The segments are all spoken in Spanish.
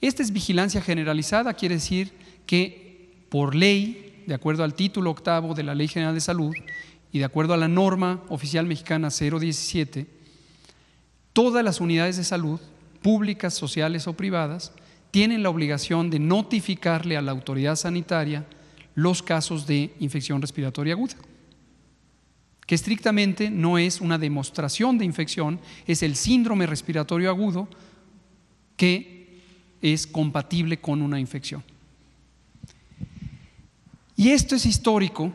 Esta es vigilancia generalizada, quiere decir que por ley, de acuerdo al título octavo de la Ley General de Salud y de acuerdo a la norma oficial mexicana 017, todas las unidades de salud, públicas, sociales o privadas, tienen la obligación de notificarle a la autoridad sanitaria los casos de infección respiratoria aguda, que estrictamente no es una demostración de infección, es el síndrome respiratorio agudo que es compatible con una infección. Y esto es histórico,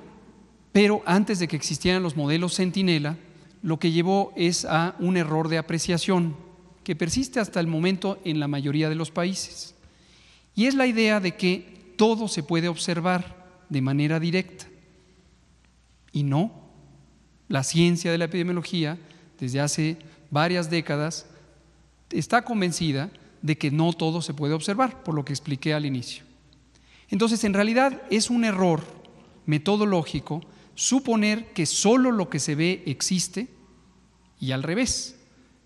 pero antes de que existieran los modelos centinela, lo que llevó es a un error de apreciación que persiste hasta el momento en la mayoría de los países. Y es la idea de que todo se puede observar de manera directa. Y no, la ciencia de la epidemiología desde hace varias décadas está convencida de que no todo se puede observar, por lo que expliqué al inicio. Entonces, en realidad es un error metodológico suponer que solo lo que se ve existe y al revés,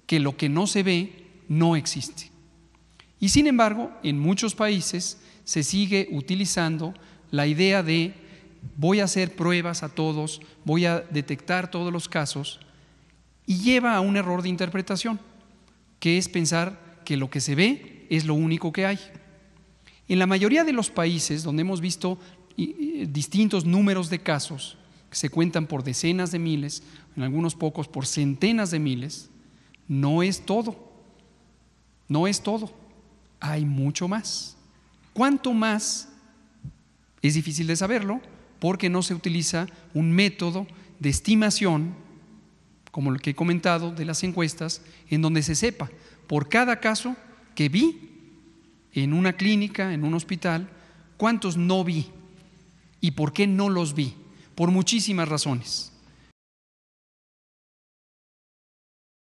que lo que no se ve no existe. Y sin embargo, en muchos países se sigue utilizando la idea de voy a hacer pruebas a todos, voy a detectar todos los casos, y lleva a un error de interpretación, que es pensar que lo que se ve es lo único que hay. En la mayoría de los países donde hemos visto distintos números de casos, que se cuentan por decenas de miles, en algunos pocos por centenas de miles, no es todo. No es todo. Hay mucho más. ¿Cuánto más? Es difícil de saberlo porque no se utiliza un método de estimación como lo que he comentado de las encuestas, en donde se sepa por cada caso que vi en una clínica, en un hospital, cuántos no vi y por qué no los vi, por muchísimas razones.